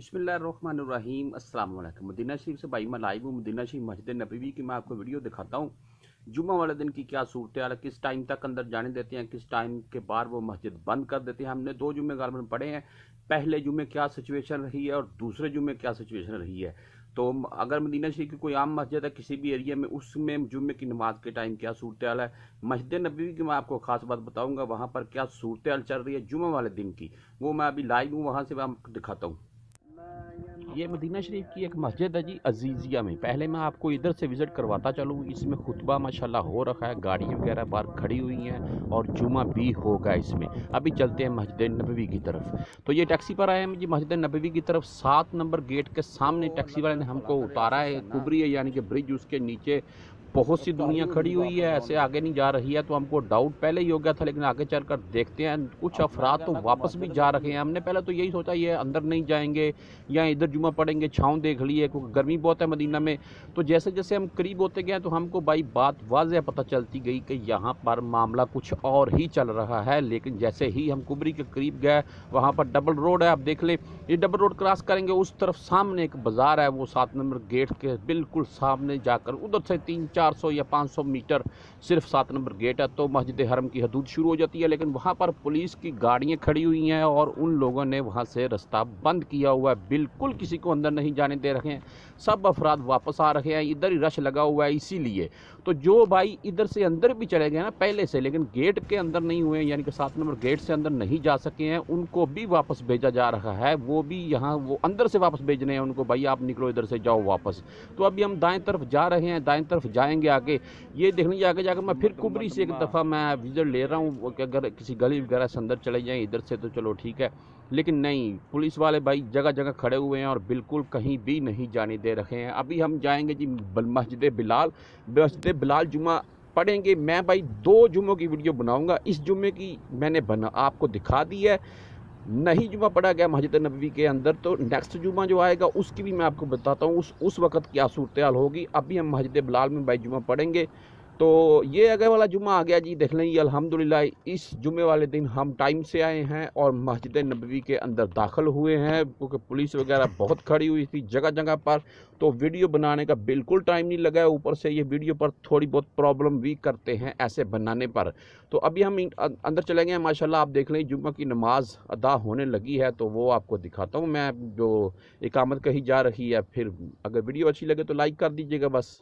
بسم اللہ الرحمن الرحیم السلام علیکم مدینہ شریف سے بھائی میں لائیو ہوں مدینہ شریف مسجد نبوی کی میں آپ کو ویڈیو دکھاتا ہوں جمعہ والے دن کی کیا صورت ہے کس ٹائم تک اندر جانے دیتے ہیں کس ٹائم کے بعد وہ مسجد بند کر دیتے ہیں ہم نے دو جمعے غالباً میں پڑھے ہیں پہلے جمعے کیا سچویشن رہی ہے اور دوسرے جمعے کیا سچویشن رہی ہے تو اگر مدینہ شریف کی کوئی عام مسجد ہے کسی بھی ایریا میں اس میں جمعے کی نماز کے ٹائم کیا صورت حال ہے مسجد نبی کی میں آپ کو خاص بات بتاؤں گا وہاں پر کیا صورت حال چل رہی ہے جمعہ والے دن کی وہ میں ابھی لائیو ہوں وہاں سے میں دکھاتا ہوں یہ مدینہ شریف کی ایک مسجد ہے جی عزیزیہ میں پہلے میں آپ کو ادھر سے وزٹ کرواتا چلوں اس میں خطبہ ماشاءاللہ ہو رکھا ہے گاڑیاں وغیرہ باہر کھڑی ہوئی ہیں اور جمعہ بھی ہوگا اس میں ابھی چلتے ہیں مسجد نبوی کی طرف تو یہ ٹیکسی پر آئے ہیں جی مسجد نبوی کی طرف سات نمبر گیٹ کے سامنے ٹیکسی والے نے ہم کو اتارا ہے کبری ہے یعنی کہ برج اس کے نیچے بہت سی دنیا کھڑی ہوئی ہے ایسے آگے نہیں جا رہی ہے تو ہم کو ڈاؤٹ پہلے ہی ہو گیا تھا لیکن آگے چل کر دیکھتے ہیں کچھ افراد تو واپس بھی جا رہے ہیں ہم نے پہلے تو یہی سوچا یہ اندر نہیں جائیں گے یا ادھر جو ترجمہ پڑھیں گے چھاؤں دیکھ لیے کیونکہ گرمی بہت ہے مدینہ میں تو جیسے جیسے ہم قریب ہوتے گئے تو ہم کو بھائی بات واضح پتہ چلتی گئی کہ یہاں پر معاملہ کچھ اور ہی چل رہا ہے لیکن جیسے ہی ہم کبری کے قریب گئے وہاں پر ڈبل روڈ ہے آپ دیکھ لیں یہ ڈبل روڈ کراس کریں گے اس طرف سامنے ایک بازار ہے وہ سات نمبر گیٹ کے بالکل سامنے جا کر ادھر سے تین چار سو یا پانچ سو میٹر صرف سات نمبر گیٹ ہے تو مسجد حرم کی حدود شروع ہو جاتی ہے لیکن وہاں پر پولیس کی گاڑیاں کھڑی ہوئی ہیں اور ان لوگوں نے وہاں سے رستہ بند کیا ہوا ہے بالکل کی کسی کو اندر نہیں جانے دے رہے ہیں سب افراد واپس آ رہے ہیں ادھر ہی رش لگا ہوا ہے اسی لیے تو جو بھائی ادھر سے اندر بھی چلے گئے نا پہلے سے لیکن گیٹ کے اندر نہیں ہوئے یعنی کہ سات نمبر گیٹ سے اندر نہیں جا سکے ہیں ان کو بھی واپس بھیجا جا رہا ہے وہ بھی یہاں وہ اندر سے واپس بھیج رہے ہیں ان کو بھائی آپ نکلو ادھر سے جاؤ واپس تو ابھی ہم دائیں طرف جا رہے ہیں دائیں طرف جائیں گے آگے یہ دیکھ لیجیے آگے جا کے میں پھر کبری سے ایک دفعہ میں وزٹ لے رہا ہوں کہ اگر کسی گلی وغیرہ سے اندر چلے جائیں ادھر سے تو چلو ٹھیک ہے لیکن نہیں پولیس والے بھائی جگہ جگہ کھڑے ہوئے ہیں اور اور بالکل کہیں بھی نہیں جانے دے رہے ہیں ابھی ہم جائیں گے جی مسجد بلال مسجد بلال جمعہ پڑھیں گے میں بھائی دو جمعوں کی ویڈیو بناؤں گا اس جمعے کی میں نے آپ کو دکھا دی ہے نہیں جمعہ پڑھا گیا مسجد نبوی کے اندر تو نیکسٹ جمعہ جو آئے گا اس کی بھی میں آپ کو بتاتا ہوں اس وقت کیا صورتحال ہوگی ابھی ہم مسجد بلال میں بھائی جمعہ پڑھیں گے تو یہ اگر والا جمعہ آ گیا جی دیکھ لیں یہ الحمدللہ اس جمعے والے دن ہم ٹائم سے آئے ہیں اور مسجد نبوی کے اندر داخل ہوئے ہیں کیونکہ پولیس وغیرہ بہت کھڑی ہوئی تھی جگہ جگہ پر تو ویڈیو بنانے کا بالکل ٹائم نہیں لگا ہے اوپر سے یہ ویڈیو پر تھوڑی بہت پرابلم بھی کرتے ہیں ایسے بنانے پر تو ابھی ہم اندر چلے گئے ہیں ماشاءاللہ آپ دیکھ لیں جمعہ کی نماز ادا ہونے لگی ہے تو وہ آپ کو دکھاتا ہوں میں جو اقامت کہی جا رہی ہے پھر اگر ویڈیو اچھی لگے تو لائک کر دیجیے گا بس